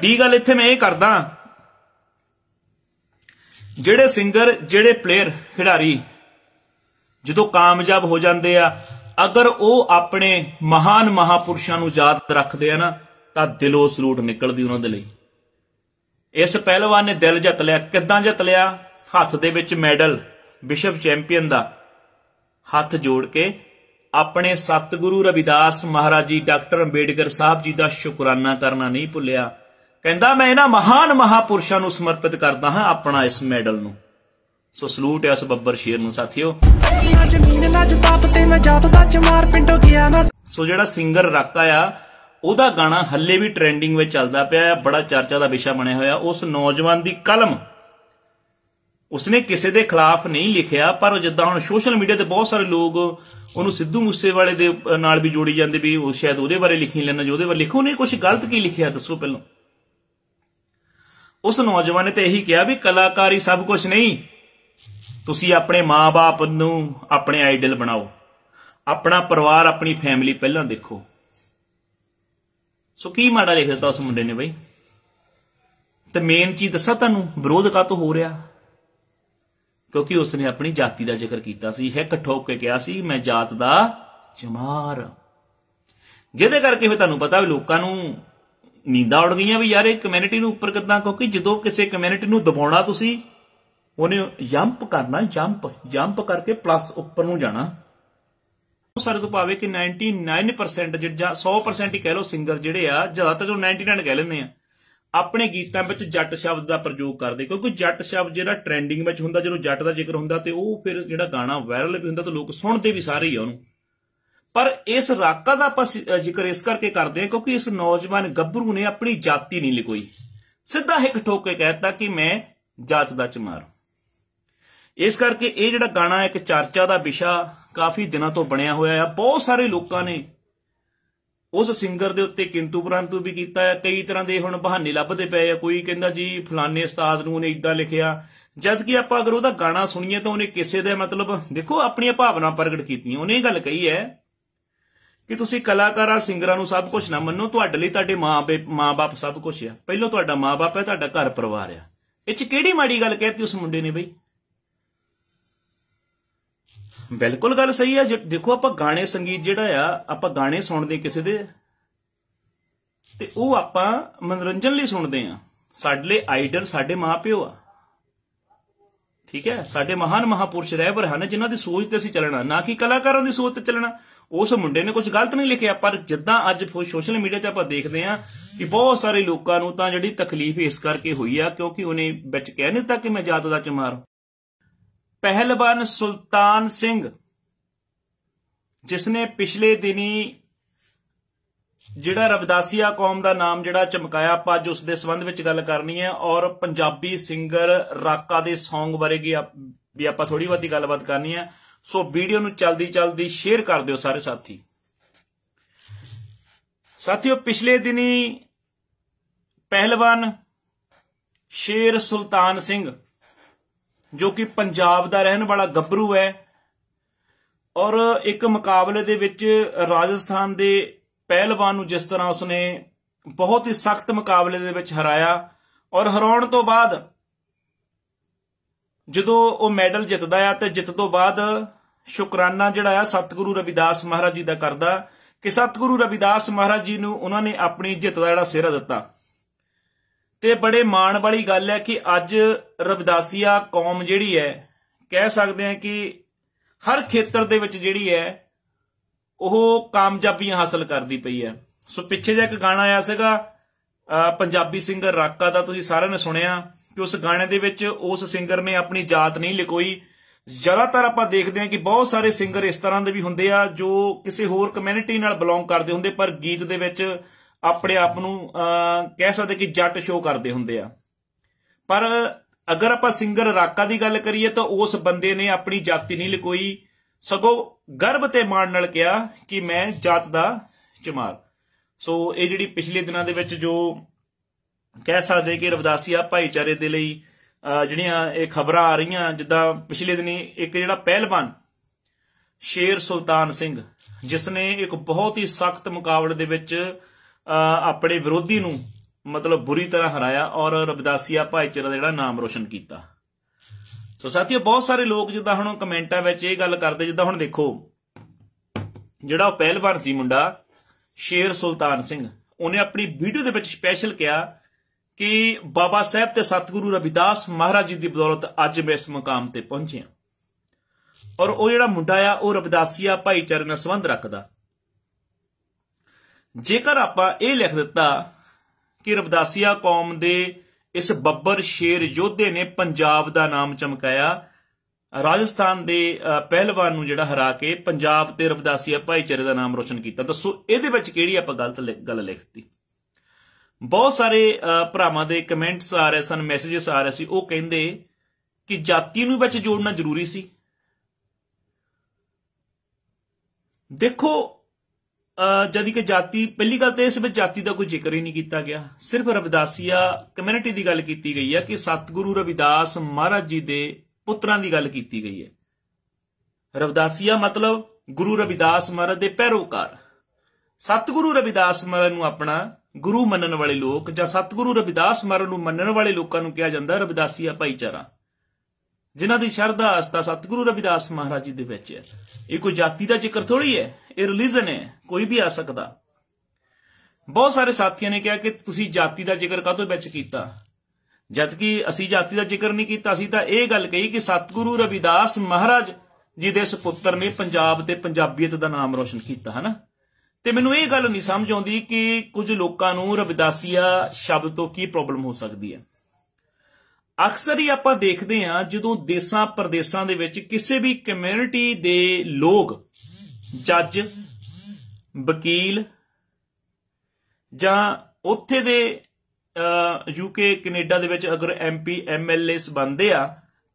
D ਗੱਲ ਇੱਥੇ ਮੈਂ ਇਹ ਕਰਦਾ ਜਿਹੜੇ ਸਿੰਗਰ ਜਿਹੜੇ ਪਲੇਅਰ ਖਿਡਾਰੀ ਜਦੋਂ ਕਾਮਯਾਬ ਹੋ ਜਾਂਦੇ ਆ ਅਗਰ ਉਹ ਆਪਣੇ ਮਹਾਨ ਮਹਾਪੁਰਸ਼ਾਂ ਨੂੰ ਯਾਦ ਰੱਖਦੇ ਆ ਨਾ ਤਾਂ ਦਿਲੋਂ ਸਲੂਟ ਨਿਕਲਦੀ ਉਹਨਾਂ ਦੇ ਲਈ ਇਸ ਪਹਿਲਵਾਨ ਨੇ ਦਿਲ ਜਿੱਤ ਲਿਆ ਕਿੱਦਾਂ ਜਿੱਤ ਲਿਆ ਹੱਥ ਦੇ ਵਿੱਚ ਮੈਡਲ ਵਿਸ਼ਵ ਚੈਂਪੀਅਨ ਦਾ ਹੱਥ ਜੋੜ ਕੇ ਆਪਣੇ ਸਤਿਗੁਰੂ ਰਵਿਦਾਸ ਮਹਾਰਾਜ ਜੀ ਡਾਕਟਰ ਅੰਬੇਡਕਰ ਸਾਹਿਬ ਜੀ ਦਾ ਸ਼ੁਕਰਾਨਾ ਕਰਨਾ ਨਹੀਂ ਭੁੱਲਿਆ ਕਹਿੰਦਾ ਮੈਂ ਇਹਨਾਂ ਮਹਾਨ ਮਹਾਪੁਰਸ਼ਾਂ ਨੂੰ ਸਮਰਪਿਤ ਕਰਦਾ ਹਾਂ ਆਪਣਾ ਇਸ ਮੈਡਲ ਨੂੰ ਸੋ ਸਲੂਟ ਹੈ ਉਸ ਬੱਬਰ ਸ਼ੇਰ ਨੂੰ ਸਾਥੀਓ ਸੋ ਜਿਹੜਾ ਸਿੰਗਰ ਰਾਕਾ ਆ ਉਹਦਾ ਗਾਣਾ ਹੱਲੇ ਵੀ ਟ੍ਰੈਂਡਿੰਗ ਵਿੱਚ ਚੱਲਦਾ ਪਿਆ ਹੈ ਬੜਾ ਚਰਚਾ ਦਾ ਵਿਸ਼ਾ ਬਣਿਆ ਹੋਇਆ ਉਸ ਨੌਜਵਾਨ ਦੀ ਕਲਮ ਉਸਨੇ ਕਿਸੇ ਦੇ ਖਿਲਾਫ ਨਹੀਂ ਲਿਖਿਆ ਪਰ ਜਿੱਦਾਂ ਹੁਣ ਸੋਸ਼ਲ ਮੀਡੀਆ ਤੇ ਬਹੁਤ ਸਾਰੇ ਲੋਕ ਉਹਨੂੰ ਸਿੱਧੂ ਮੂਸੇਵਾਲੇ ਦੇ ਨਾਲ ਵੀ ਜੋੜੀ ਜਾਂਦੇ ਵੀ ਉਹ ਸ਼ਾਇਦ ਉਹਦੇ ਬਾਰੇ ਲਿਖੀ ਲੈਣਾ ਜੋ ਉਹਦੇ ਬਾਰੇ ਲਿਖੋ ਨਹੀਂ ਕੁਝ ਗਲਤ ਕੀ ਲਿਖਿਆ ਦੱਸੋ ਪਹਿਲਾਂ ਉਸ ਨੌਜਵਾਨ ਨੇ ਤੇ ਇਹੀ ਕਿਹਾ ਵੀ ਕਲਾਕਾਰੀ ਸਭ ਕੁਝ ਨਹੀਂ ਤੁਸੀਂ ਆਪਣੇ ਮਾਪੇ ਨੂੰ ਆਪਣੇ ਆਈਡਲ ਬਣਾਓ ਆਪਣਾ ਪਰਿਵਾਰ ਆਪਣੀ ਫੈਮਿਲੀ ਪਹਿਲਾਂ ਦੇਖੋ ਸੋ ਕੀ ਮਾੜਾ ਲਿਖ ਦਿੱਤਾ ਉਸ ਮੁੰਡੇ ਨੇ ਬਈ ਤੇ ਮੇਨ ਚੀਜ਼ ਦੱਸਾਂ ਤੁਹਾਨੂੰ ਵਿਰੋਧ ਕਾਤੋਂ ਹੋ ਰਿਹਾ ਕਿਉਂਕਿ ਉਸਨੇ ਆਪਣੀ ਜਾਤੀ ਦਾ ਜ਼ਿਕਰ ਕੀਤਾ ਸੀ ਹੈ ਠੋਕ ਕੇ ਕਿਹਾ ਸੀ ਮੈਂ ਜਾਤ ਦਾ ਜਮਾਰ ਜਿਹਦੇ ਕਰਕੇ ਫਿਰ ਤੁਹਾਨੂੰ ਪਤਾ ਵੀ ਲੋਕਾਂ ਨੂੰ ਨੀਂਦਾਂ ਉੜ ਗਈਆਂ ਵੀ ਯਾਰ ਇਹ ਕਮਿਊਨਿਟੀ ਨੂੰ ਉੱਪਰ ਕਿੱਦਾਂ ਕਿਉਂਕਿ ਜਦੋਂ ਕਿਸੇ ਕਮਿਊਨਿਟੀ ਨੂੰ ਦਬਾਉਣਾ ਤੁਸੀਂ ਉਹਨੇ ਜੰਪ ਕਰਨਾ ਜੰਪ ਜੰਪ ਕਰਕੇ ਪਲੱਸ ਉੱਪਰ ਨੂੰ ਜਾਣਾ ਸਰਦ ਪਾਵੇ ਕਿ 99% ਜਿਹੜਾ 100% ਹੀ ਕਹਿ ਲੋ ਸਿੰਗਰ ਜਿਹੜੇ ਆ ਜ਼ਿਆਦਾਤਰ ਉਹ 99 ਕਹਿ ਲੈਂਦੇ ਆ ਆਪਣੇ ਗੀਤਾਂ ਵਿੱਚ ਜੱਟ ਸ਼ਬਦ ਦਾ ਪ੍ਰਯੋਗ ਕਰਦੇ ਕਿਉਂਕਿ ਜੱਟ ਸ਼ਬਦ ਜਿਹੜਾ ਟ੍ਰੈਂਡਿੰਗ ਵਿੱਚ ਹੁੰਦਾ ਜਦੋਂ ਜੱਟ ਦਾ ਜ਼ਿਕਰ ਹੁੰਦਾ ਤੇ ਉਹ ਫਿਰ ਜਿਹੜਾ ਗਾਣਾ ਵਾਇਰਲ ਵੀ ਹੁੰਦਾ ਤੇ ਲੋਕ ਸੁਣਦੇ ਵੀ ਸਾਰੇ ਹੀ ਆ ਉਹਨੂੰ ਪਰ ਇਸ ਰਾਕਾ ਦਾ ਆਪਾਂ ਜ਼ਿਕਰ ਇਸ ਕਰਕੇ ਕਰਦੇ ਹਾਂ ਕਿਉਂਕਿ ਇਸ ਨੌਜਵਾਨ ਗੱਭਰੂ ਨੇ ਆਪਣੀ ਜਾਤੀ ਨਹੀਂ ਲਿਖੋਈ ਸਿੱਧਾ ਇੱਕ ਠੋਕ ਕੇ ਕਹਿਤਾ ਕਿ ਮੈਂ ਜਾਤ ਦਾ ਚਮਾਰ ਇਸ ਕਰਕੇ ਇਹ ਜਿਹੜਾ ਗਾਣਾ ਇੱਕ ਚਰਚਾ ਦਾ ਵਿਸ਼ਾ ਕਾਫੀ ਦਿਨਾਂ ਤੋਂ ਬਣਿਆ ਹੋਇਆ ਹੈ ਬਹੁਤ ਸਾਰੇ ਲੋਕਾਂ ਨੇ ਉਸ ਸਿੰਗਰ ਦੇ ਉੱਤੇ ਕਿੰਤੂ ਪ੍ਰੰਤੂ ਵੀ ਕੀਤਾ ਹੈ ਕਈ ਤਰ੍ਹਾਂ ਦੇ ਹੁਣ ਬਹਾਨੇ ਲੱਭਦੇ ਪਏ ਆ ਕੋਈ ਕਹਿੰਦਾ ਜੀ ਫਲਾਣੇ ਉਸਤਾਦ ਨੂੰ ਨੇ ਇਦਾਂ ਲਿਖਿਆ ਜਦ ਕਿ ਆਪਾਂ ਅਗਰ ਉਹਦਾ ਗਾਣਾ ਸੁਣੀਏ ਤਾਂ ਉਹਨੇ ਕਿਸੇ ਦੇ ਮਤਲਬ ਦੇਖੋ ਆਪਣੀਆਂ ਭਾਵਨਾ ਪ੍ਰਗਟ ਕੀਤੀਆਂ ਉਹਨੇ ਇਹ ਗੱਲ ਕਹੀ ਹੈ ਕਿ ਤੁਸੀਂ ਕਲਾਕਾਰਾਂ ਸਿੰਗਰਾਂ ਨੂੰ ਸਭ ਕੁਝ ਨਾ ਮੰਨੋ ਤੁਹਾਡੇ ਲਈ ਤੁਹਾਡੇ ਮਾਪੇ ਮਾਪੇ ਸਭ ਕੁਝ ਆ ਪਹਿਲਾਂ ਤੁਹਾਡਾ ਮਾਪੇ ਹੈ ਤੁਹਾਡਾ ਘਰ ਪਰਿਵਾਰ ਆ ਇਹ ਚ ਕਿਹੜੀ ਮਾੜੀ ਗੱਲ ਕਹਿਤੀ ਉਸ ਮੁੰਡੇ ਨੇ ਬਈ ਬਿਲਕੁਲ ਗੱਲ ਸਹੀ ਆ ਦੇਖੋ ਆਪਾਂ ਗਾਣੇ ਸੰਗੀਤ ਜਿਹੜਾ ਆ ਆਪਾਂ ਗਾਣੇ ਸੁਣਦੇ ਕਿਸੇ ਦੇ ਤੇ ਉਹ ਆਪਾਂ ਮਨੋਰੰਜਨ ਲਈ ਸੁਣਦੇ ਆ ਸਾਡੇ ਲਈ ਆਈਡਲ ਸਾਡੇ ਮਾਪਿਓ ਆ ਠੀਕ ਹੈ ਸਾਡੇ ਮਹਾਨ ਮਹਾਪੁਰਸ਼ ਰਹਿਬਰ ਹਨ ਜਿਨ੍ਹਾਂ ਦੀ ਸੋਚ ਤੇ ਅਸੀਂ ਚੱਲਣਾ ਨਾ ਕਿ ਕਲਾਕਾਰਾਂ ਦੀ ਸੋਚ ਤੇ ਚੱਲਣਾ ਉਸ ਮੁੰਡੇ ਨੇ ਕੁਝ ਗਲਤ ਨਹੀਂ ਲਿਖਿਆ ਪਰ ਜਿੱਦਾਂ ਅੱਜ ਸੋਸ਼ਲ ਮੀਡੀਆ ਤੇ ਆਪਾਂ ਦੇਖਦੇ ਆ ਕਿ ਬਹੁਤ ਸਾਰੇ ਲੋਕਾਂ ਨੂੰ ਤਾਂ ਜਿਹੜੀ ਤਕਲੀਫ ਇਸ ਕਰਕੇ ਹੋਈ ਆ ਕਿਉਂਕਿ ਉਹਨੇ ਵਿੱਚ ਕਹਿ ਨਹੀਂ ਤਾਂ ਕਿ ਮੈਂ ਜਾਤ ਦਾ ਚਮਾਰ ਪਹਿਲਵਾਨ ਸੁਲਤਾਨ ਸਿੰਘ ਜਿਸ ਨੇ ਪਿਛਲੇ ਦਿਨੀ ਜਿਹੜਾ ਰਵਿਦਾਸੀਆ ਕੌਮ ਦਾ ਨਾਮ ਜਿਹੜਾ ਚਮਕਾਇਆ ਆਪਾਂ ਅੱਜ ਉਸ ਦੇ ਸੰਬੰਧ ਵਿੱਚ ਗੱਲ ਕਰਨੀ ਹੈ ਔਰ ਪੰਜਾਬੀ ਸਿੰਗਰ ਰਾਕਾ ਦੇ Song ਬਾਰੇ ਵੀ ਆਪਾਂ ਥੋੜੀ ਬਹੁਤੀ ਗੱਲਬਾਤ ਕਰਨੀ ਹੈ ਸੋ ਵੀਡੀਓ ਨੂੰ ਚਲਦੀ ਚਲਦੀ ਸ਼ੇਅਰ ਕਰ ਦਿਓ ਸਾਰੇ ਸਾਥੀ ਸਾਥੀਓ ਪਿਛਲੇ ਦਿਨੀ ਪਹਿਲਵਾਨ ਸ਼ੇਰ ਸੁਲਤਾਨ ਸਿੰਘ ਜੋ ਕਿ ਪੰਜਾਬ ਦਾ ਰਹਿਣ ਵਾਲਾ ਗੱਭਰੂ ਹੈ ਔਰ ਇੱਕ ਮੁਕਾਬਲੇ ਦੇ ਵਿੱਚ ਰਾਜਸਥਾਨ ਦੇ ਪਹਿਲਵਾਨ ਨੂੰ ਜਿਸ ਤਰ੍ਹਾਂ ਉਸਨੇ ਬਹੁਤ ਹੀ ਸਖਤ ਮੁਕਾਬਲੇ ਦੇ ਵਿੱਚ ਹਰਾਇਆ ਔਰ ਹਰਾਉਣ ਤੋਂ ਬਾਅਦ ਜਦੋਂ ਉਹ ਮੈਡਲ ਜਿੱਤਦਾ ਆ ਤੇ ਜਿੱਤ ਤੋਂ ਬਾਅਦ ਸ਼ੁਕਰਾਨਾ ਜਿਹੜਾ ਆ ਸਤਿਗੁਰੂ ਰਵਿਦਾਸ ਮਹਾਰਾਜ ਜੀ ਦਾ ਕਰਦਾ ਕਿ ਸਤਿਗੁਰੂ ਰਵਿਦਾਸ ਮਹਾਰਾਜ ਜੀ ਨੂੰ ਉਹਨਾਂ ਨੇ ਆਪਣੀ ਜਿੱਤ ਦਾ ਜਿਹੜਾ ਸਿਹਰਾ ਦਿੱਤਾ ਤੇ ਬੜੇ ਮਾਣ ਵਾਲੀ ਗੱਲ ਹੈ ਕਿ ਅੱਜ ਰਵਿਦਾਸੀਆ ਕੌਮ ਜਿਹੜੀ ਹੈ ਕਹਿ ਸਕਦੇ ਆ ਕਿ ਹਰ ਖੇਤਰ ਦੇ ਵਿੱਚ ਜਿਹੜੀ ਹੈ ਉਹ ਕਾਮਯਾਬੀਆਂ ਹਾਸਲ ਕਰਦੀ ਪਈ ਹੈ ਸੋ ਪਿੱਛੇ ਜਿਹਾ ਇੱਕ ਗਾਣਾ ਆਇਆ ਸੀਗਾ ਪੰਜਾਬੀ ਸਿੰਗਰ ਰਾਕਾ ਦਾ ਤੁਸੀਂ ਸਾਰਿਆਂ ਨੇ ਸੁਣਿਆ ਕਿ ਉਸ ਗਾਣੇ ਦੇ ਵਿੱਚ ਉਸ ਸਿੰਗਰ ਨੇ ਆਪਣੀ ਜਾਤ ਨਹੀਂ ਲਿਖੋਈ ਜ਼ਿਆਦਾਤਰ ਆਪਾਂ ਦੇਖਦੇ ਹਾਂ ਕਿ ਬਹੁਤ ਸਾਰੇ ਸਿੰਗਰ ਇਸ ਤਰ੍ਹਾਂ ਦੇ ਵੀ ਹੁੰਦੇ ਆ ਜੋ ਕਿਸੇ ਹੋਰ ਕਮਿਊਨਿਟੀ ਨਾਲ ਬਿਲੋਂਗ ਕਰਦੇ ਹੁੰਦੇ ਪਰ ਗੀਤ ਦੇ ਵਿੱਚ ਆਪਣੇ ਆਪ ਨੂੰ ਕਹਿ ਸਕਦੇ ਕਿ ਜੱਟ ਸ਼ੋਅ ਕਰਦੇ ਹੁੰਦੇ ਆ ਪਰ ਅਗਰ ਆਪਾਂ ਸਿੰਗਰ ਰਾਕਾ ਦੀ ਗੱਲ ਕਰੀਏ ਤਾਂ ਉਸ ਬੰਦੇ ਨੇ ਆਪਣੀ ਜਾਤੀ ਨਹੀਂ ਲਿਕੋਈ ਸਗੋ ਗਰਭ ਤੇ ਮਾਣ ਨਾਲ ਕਿਹਾ ਕਿ ਮੈਂ ਜਾਤ ਦਾ ਚਮਾਰ ਸੋ ਇਹ ਜਿਹੜੀ ਪਿਛਲੇ ਦਿਨਾਂ ਦੇ ਵਿੱਚ ਜੋ ਕਹਿ ਸਕਦੇ ਕਿ ਰਵਦਾਸੀਆ ਭਾਈਚਾਰੇ ਦੇ ਲਈ ਜਿਹੜੀਆਂ ਇਹ ਖਬਰਾਂ ਆ ਰਹੀਆਂ ਜਿੱਦਾਂ ਪਿਛਲੇ ਦਿਨੀ ਇੱਕ ਜਿਹੜਾ ਪਹਿਲਵਾਨ ਸ਼ੇਰ ਸੁਲਤਾਨ ਸਿੰਘ ਜਿਸ ਨੇ ਇੱਕ ਬਹੁਤ ਹੀ ਸਖਤ ਮੁਕਾਬਲੇ ਦੇ ਵਿੱਚ ਆਪਣੇ ਵਿਰੋਧੀ ਨੂੰ ਮਤਲਬ ਬੁਰੀ ਤਰ੍ਹਾਂ ਹਰਾਇਆ ਔਰ ਰਬਦਾਸੀਆ ਭਾਈਚਾਰੇ ਦਾ ਜਿਹੜਾ ਨਾਮ ਰੋਸ਼ਨ ਕੀਤਾ ਸੋ ਸਾਥੀਓ ਬਹੁਤ ਸਾਰੇ ਲੋਕ ਜਿੱਦਾਂ ਹੁਣ ਕਮੈਂਟਾਂ ਵਿੱਚ ਇਹ ਗੱਲ ਕਰਦੇ ਜਿੱਦਾਂ ਹੁਣ ਦੇਖੋ ਜਿਹੜਾ ਉਹ ਪਹਿਲਵਾਨ ਸੀ ਮੁੰਡਾ ਸ਼ੇਰ ਸੁਲਤਾਨ ਸਿੰਘ ਉਹਨੇ ਆਪਣੀ ਵੀਡੀਓ ਦੇ ਵਿੱਚ ਸਪੈਸ਼ਲ ਕਿਹਾ ਕਿ ਬਾਬਾ ਸਾਹਿਬ ਤੇ ਸਤਿਗੁਰੂ ਰਵਿਦਾਸ ਮਹਾਰਾਜ ਜੀ ਦੀ ਬਦੌਲਤ ਅੱਜ ਮੈਂ ਇਸ ਮੁਕਾਮ ਤੇ ਪਹੁੰਚਿਆ ਔਰ ਉਹ ਜਿਹੜਾ ਮੁੰਡਾ ਆ ਉਹ ਰਵਿਦਾਸੀਆ ਭਾਈਚਾਰੇ ਨਾਲ ਸੰਬੰਧ ਰੱਖਦਾ ਜੇਕਰ ਆਪਾਂ ਇਹ ਲਿਖ ਦਿੱਤਾ ਕਿ ਰਵਿਦਾਸੀਆ ਕੌਮ ਦੇ ਇਸ ਬੱਬਰ ਸ਼ੇਰ ਯੋਧੇ ਨੇ ਪੰਜਾਬ ਦਾ ਨਾਮ ਚਮਕਾਇਆ ਰਾਜਸਥਾਨ ਦੇ ਪਹਿਲਵਾਨ ਨੂੰ ਜਿਹੜਾ ਹਰਾ ਕੇ ਪੰਜਾਬ ਤੇ ਰਵਦਾਸੀਆ ਭਾਈਚਾਰੇ ਦਾ ਨਾਮ ਰੋਸ਼ਨ ਕੀਤਾ ਦੱਸੋ ਇਹਦੇ ਵਿੱਚ ਕਿਹੜੀ ਆਪਾਂ ਗਲਤ ਗੱਲ ਲਿਖਤੀ ਬਹੁਤ ਸਾਰੇ ਭਰਾਵਾਂ ਦੇ ਕਮੈਂਟਸ ਆ ਰਹੇ ਸਨ ਮੈਸੇजेस ਆ ਰਹੇ ਸੀ ਉਹ ਕਹਿੰਦੇ ਕਿ ਜਾਤੀ ਨੂੰ ਵਿੱਚ ਜੋੜਨਾ ਜ਼ਰੂਰੀ ਸੀ ਦੇਖੋ ਜਦ ਕਿ ਜਾਤੀ ਪਹਿਲੀ ਗੱਲ ਤੇ ਇਸ ਵਿੱਚ ਜਾਤੀ ਦਾ ਕੋਈ ਜ਼ਿਕਰ ਹੀ ਨਹੀਂ ਕੀਤਾ ਗਿਆ ਸਿਰਫ ਰਵਿਦਾਸੀਆ ਕਮਿਊਨਿਟੀ ਦੀ ਗੱਲ ਕੀਤੀ ਗਈ ਹੈ ਕਿ ਸਤਿਗੁਰੂ ਰਵਿਦਾਸ ਮਹਾਰਾਜ ਜੀ ਦੇ ਪੁੱਤਰਾਂ ਦੀ ਗੱਲ ਕੀਤੀ ਗਈ ਹੈ ਰਵਿਦਾਸੀਆ ਮਤਲਬ ਗੁਰੂ ਰਵਿਦਾਸ ਮਹਾਰਾਜ ਦੇ ਪੈਰੋਕਾਰ ਸਤਿਗੁਰੂ ਰਵਿਦਾਸ ਮਹਾਰਾਜ ਨੂੰ ਆਪਣਾ ਗੁਰੂ ਮੰਨਣ ਵਾਲੇ ਲੋਕ ਜਾਂ ਸਤਿਗੁਰੂ ਰਵਿਦਾਸ ਮਹਾਰਾਜ ਨੂੰ ਮੰਨਣ ਵਾਲੇ ਲੋਕਾਂ ਨੂੰ ਕਿਹਾ ਜਾਂਦਾ ਰਵਿਦਾਸੀਆ ਭਾਈਚਾਰਾ ਜਿਨ੍ਹਾਂ ਦੀ ਸ਼ਰਧਾ ਅਸਤਾ ਸਤਿਗੁਰੂ ਰਵਿਦਾਸ ਮਹਾਰਾਜ ਜੀ ਦੇ ਵਿੱਚ ਹੈ ਇਹ ਕੋਈ ਜਾਤੀ ਦਾ ਜ਼ਿਕਰ ਥੋੜੀ ਹੈ ਇਹ ਰਿਲੀਜਨ ਹੈ ਕੋਈ ਵੀ ਆ ਸਕਦਾ ਬਹੁਤ ਸਾਰੇ ਸਾਥੀਆਂ ਨੇ ਕਿਹਾ ਕਿ ਤੁਸੀਂ ਜਾਤੀ ਦਾ ਜ਼ਿਕਰ ਕਾਹਤੋਂ ਵਿੱਚ ਕੀਤਾ ਜਦ ਕਿ ਅਸੀਂ ਜਾਤੀ ਦਾ ਜ਼ਿਕਰ ਨਹੀਂ ਕੀਤਾ ਅਸੀਂ ਤਾਂ ਇਹ ਗੱਲ ਕਹੀ ਕਿ ਸਤਿਗੁਰੂ ਰਵਿਦਾਸ ਮਹਾਰਾਜ ਜੀ ਦੇ ਸੁਪੁੱਤਰ ਨੇ ਪੰਜਾਬ ਤੇ ਪੰਜਾਬੀਅਤ ਦਾ ਨਾਮ ਰੋਸ਼ਨ ਕੀਤਾ ਹਨਾ ਤੇ ਮੈਨੂੰ ਇਹ ਗੱਲ ਨਹੀਂ ਸਮਝ ਆਉਂਦੀ ਕਿ ਕੁਝ ਲੋਕਾਂ ਨੂੰ ਰਵਿਦਾਸੀਆ ਸ਼ਬਦ ਤੋਂ ਕੀ ਪ੍ਰੋਬਲਮ ਹੋ ਸਕਦੀ ਹੈ ਅਕਸਰ ਹੀ ਆਪਾਂ ਦੇਖਦੇ ਹਾਂ ਜਦੋਂ ਦੇਸਾਂ ਪਰਦੇਸਾਂ ਦੇ ਵਿੱਚ ਕਿਸੇ ਵੀ ਕਮਿਊਨਿਟੀ ਦੇ ਲੋਕ ਜੱਜ ਵਕੀਲ ਜਾਂ ਉੱਥੇ ਦੇ ਯੂਕੇ ਕੈਨੇਡਾ ਦੇ ਵਿੱਚ ਅਗਰ ਐਮਪੀ ਐਮਐਲਏਸ ਬੰਦੇ ਆ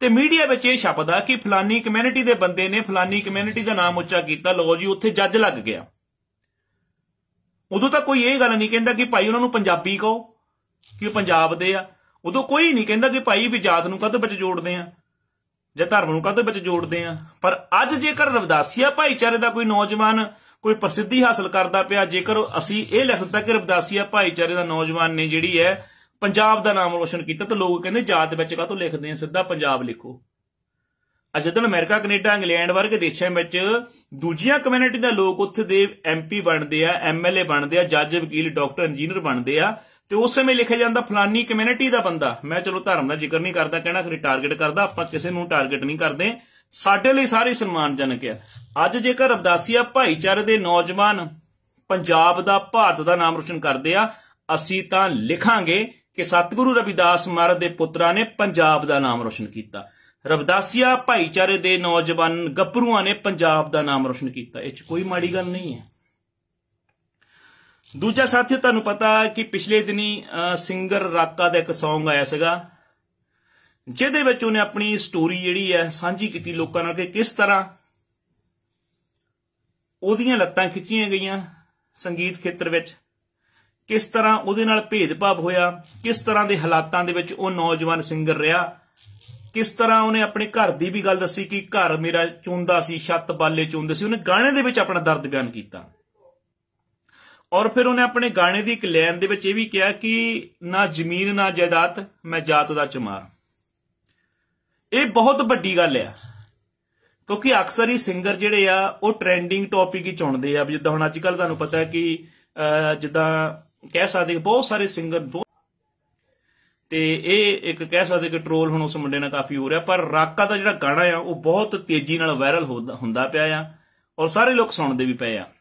ਤੇ ਮੀਡੀਆ ਵਿੱਚ ਇਹ ਸ਼ਬਦ ਆ ਕਿ ਫਲਾਨੀ ਕਮਿਊਨਿਟੀ ਦੇ ਬੰਦੇ ਨੇ ਫਲਾਨੀ ਕਮਿਊਨਿਟੀ ਦਾ ਨਾਮ ਉੱਚਾ ਕੀਤਾ ਲੋ ਜੀ ਉੱਥੇ ਜੱਜ ਲੱਗ ਗਿਆ ਉਦੋਂ ਤਾਂ ਕੋਈ ਇਹ ਗੱਲ ਨਹੀਂ ਕਹਿੰਦਾ ਕਿ ਭਾਈ ਉਹਨਾਂ ਨੂੰ ਪੰਜਾਬੀ ਕਹੋ ਕਿ ਉਹ ਪੰਜਾਬ ਦੇ ਆ ਉਦੋਂ ਕੋਈ ਨਹੀਂ ਕਹਿੰਦਾ ਕਿ ਭਾਈ ਵੀ ਜਾਤ ਨੂੰ ਕਦ ਵਿੱਚ ਜੋੜਦੇ ਆ ਜਾਂ ਧਰਮ ਨੂੰ ਕਦ ਵਿੱਚ ਜੋੜਦੇ ਆ ਪਰ ਅੱਜ ਜੇਕਰ ਰਵਦਾਸੀਆ ਭਾਈਚਾਰੇ ਦਾ ਕੋਈ ਨੌਜਵਾਨ ਕੋਈ ਪ੍ਰਸਿੱਧੀ ਹਾਸਲ ਕਰਦਾ ਪਿਆ ਜੇਕਰ ਅਸੀਂ ਇਹ ਲਿਖ ਦਿੱਤਾ ਕਿ ਰਵਦਾਸੀਆ ਭਾਈਚਾਰੇ ਦਾ ਨੌਜਵਾਨ ਨੇ ਜਿਹੜੀ ਹੈ ਪੰਜਾਬ ਦਾ ਨਾਮ ਰੋਸ਼ਨ ਕੀਤਾ ਤਾਂ ਲੋਕ ਕਹਿੰਦੇ ਜਾਤ ਵਿੱਚ ਕਾ ਤੋਂ ਲਿਖਦੇ ਆ ਸਿੱਧਾ ਪੰਜਾਬ ਲਿਖੋ ਅਜਿਹਦਣ ਅਮਰੀਕਾ ਕੈਨੇਡਾ ਇੰਗਲੈਂਡ ਵਰਗੇ ਦੇਸ਼ਾਂ ਵਿੱਚ ਦੂਜੀਆਂ ਕਮਿਊਨਿਟੀ ਦੇ ਲੋਕ ਉੱਥੇ ਦੇ ਐਮਪੀ ਬਣਦੇ ਆ ਐਮਐਲਏ ਬਣਦੇ ਆ ਜੱਜ ਵਕੀਲ ਡਾਕਟਰ ਇੰਜੀਨੀਅਰ ਬਣਦੇ ਆ ਤੇ ਉਸ ਸਮੇਂ ਲਿਖਿਆ ਜਾਂਦਾ ਫਲਾਨੀ ਕਮਿਊਨਿਟੀ ਦਾ ਬੰਦਾ ਮੈਂ ਚਲੋ ਧਰਮ ਦਾ ਜ਼ਿਕਰ ਨਹੀਂ ਕਰਦਾ ਕਹਿਣਾ ਖਰੀ ਟਾਰਗੇਟ ਕਰਦਾ ਆਪਾਂ ਕਿਸੇ ਨੂੰ ਟਾਰਗੇਟ ਨਹੀਂ ਕਰਦੇ ਸਾਡੇ ਲਈ ਸਾਰੇ ਸਨਮਾਨਜਨਕ ਹੈ ਅੱਜ ਜੇਕਰ ਅਬਦਾਸੀਆ ਭਾਈਚਾਰੇ ਦੇ ਨੌਜਵਾਨ ਪੰਜਾਬ ਦਾ ਭਾਰਤ ਦਾ ਨਾਮ ਰੋਸ਼ਨ ਕਰਦੇ ਆ ਅਸੀਂ ਤਾਂ ਲਿਖਾਂਗੇ ਕਿ ਸਤਿਗੁਰੂ ਰਵਿਦਾਸ ਮਹਾਰਾਜ ਦੇ ਪੁੱਤਰਾਂ ਨੇ ਪੰਜਾਬ ਦਾ ਨਾਮ ਰੋਸ਼ਨ ਕੀਤਾ ਰਵਿਦਾਸੀਆ ਭਾਈਚਾਰੇ ਦੇ ਨੌਜਵਾਨ ਗੱਭਰੂਆਂ ਨੇ ਪੰਜਾਬ ਦਾ ਨਾਮ ਰੋਸ਼ਨ ਕੀਤਾ ਇਹ 'ਚ ਕੋਈ ਮਾੜੀ ਗੱਲ ਨਹੀਂ ਹੈ ਦੂਜਾ ਸਾਥੀ ਤੁਹਾਨੂੰ ਪਤਾ ਕਿ ਪਿਛਲੇ ਦਿਨੀ ਸਿੰਗਰ ਰਾਕਾ ਦਾ ਇੱਕ Song ਆਇਆ ਸੀਗਾ ਜਿਹਦੇ ਵਿੱਚ ਉਹਨੇ ਆਪਣੀ ਸਟੋਰੀ ਜਿਹੜੀ ਹੈ ਸਾਂਝੀ ਕੀਤੀ ਲੋਕਾਂ ਨਾਲ ਕਿ ਕਿਸ ਤਰ੍ਹਾਂ ਉਹਦੀਆਂ ਲੱਤਾਂ ਖਿੱਚੀਆਂ ਗਈਆਂ ਸੰਗੀਤ ਖੇਤਰ ਵਿੱਚ ਕਿਸ ਤਰ੍ਹਾਂ ਉਹਦੇ ਨਾਲ ਭੇਦਭਾਵ ਹੋਇਆ ਕਿਸ ਤਰ੍ਹਾਂ ਦੇ ਹਾਲਾਤਾਂ ਦੇ ਵਿੱਚ ਉਹ ਨੌਜਵਾਨ ਸਿੰਗਰ ਰਿਹਾ ਕਿਸ ਤਰ੍ਹਾਂ ਉਹਨੇ ਆਪਣੇ ਘਰ ਦੀ ਵੀ ਗੱਲ ਦੱਸੀ ਕਿ ਘਰ ਮੇਰਾ ਚੁੰਦਾ ਸੀ ਛੱਤ ਬਾਲੇ ਚੁੰਦੇ ਸੀ ਉਹਨੇ ਗਾਣੇ ਦੇ ਵਿੱਚ ਆਪਣਾ ਦਰਦ ਬਿਆਨ ਕੀਤਾ ਔਰ ਫਿਰ ਉਹਨੇ ਆਪਣੇ ਗਾਣੇ ਦੀ ਇੱਕ ਲਾਈਨ ਦੇ ਵਿੱਚ ਇਹ ਵੀ ਕਿਹਾ ਕਿ ਨਾ ਜ਼ਮੀਨ ਨਾ ਜਾਇਦਾਦ ਮੈਂ ਜਾਤ ਦਾ ਚਮਾਰ ਇਹ ਬਹੁਤ ਵੱਡੀ ਗੱਲ ਆ ਕਿਉਂਕਿ ਅਕਸਰ ਹੀ ਸਿੰਗਰ ਜਿਹੜੇ ਆ ਉਹ ਟ੍ਰੈਂਡਿੰਗ ਟੌਪਿਕ ਹੀ ਚੁਣਦੇ ਆ ਜਿੱਦਾਂ ਹੁਣ ਅੱਜ ਕੱਲ ਤੁਹਾਨੂੰ ਪਤਾ ਹੈ ਕਿ ਜਿੱਦਾਂ ਕਹਿ ਸਕਦੇ ਬਹੁਤ ਸਾਰੇ ਸਿੰਗਰ ਤੇ ਇਹ ਇੱਕ ਕਹਿ ਸਕਦੇ ਕਿ ਟ੍ਰੋਲ ਹੁਣ ਉਸ ਮੁੰਡੇ ਨਾਲ ਕਾਫੀ ਹੋ ਰਿਹਾ ਪਰ ਰਾਕਾ ਦਾ ਜਿਹੜਾ ਗਾਣਾ ਆ ਉਹ ਬਹੁਤ ਤੇਜ਼ੀ ਨਾਲ ਵਾਇਰਲ ਹੁੰਦਾ ਪਿਆ ਆ ਔਰ ਸਾਰੇ ਲੋਕ ਸੁਣਦੇ ਵੀ ਪਏ ਆ